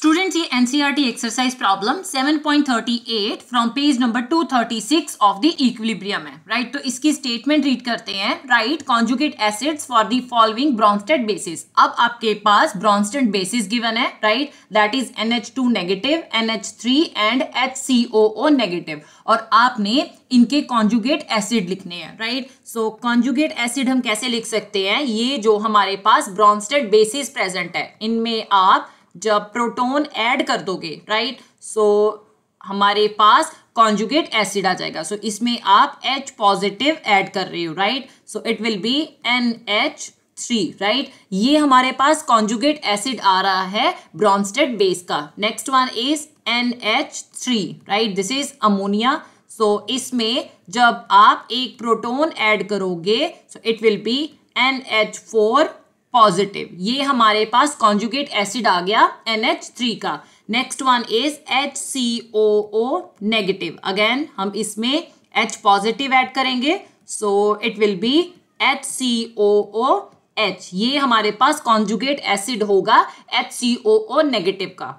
Students ये NCERT exercise problem 7.38 from page number 236 of the equilibrium है right right? तो इसकी स्टेटमेंट रीड करते हैं right conjugate acids for the following Bronsted bases अब आपके पास ब्रॉन्स्टेड बेसिस गिवन है right that is N negative N and H negative और आपने इनके कॉन्जुगेट एसिड लिखने हैं राइट सो कॉन्जुगेट एसिड हम कैसे लिख सकते हैं ये जो हमारे पास ब्रॉन्स्टेड बेसिस प्रेजेंट है इनमें आप जब प्रोटोन ऐड कर दोगे राइट सो हमारे पास कॉन्जुगेट एसिड आ जाएगा सो so, इसमें आप एच पॉजिटिव ऐड कर रहे हो right so it will be N H three right ये हमारे पास कॉन्जुगेट एसिड आ रहा है ब्रॉन्स्टेड बेस का next one is N H three right this is ammonia so इसमें जब आप एक प्रोटोन ऐड करोगे so it will be N H four positive ये हमारे पास कॉन्जुगेट एसिड आ गया NH3 का next one is H C O O negative again हम इसमें H पॉजिटिव ऐड करेंगे so it will be H C O O H ये हमारे पास कॉन्जुगेट एसिड होगा H C O O negative का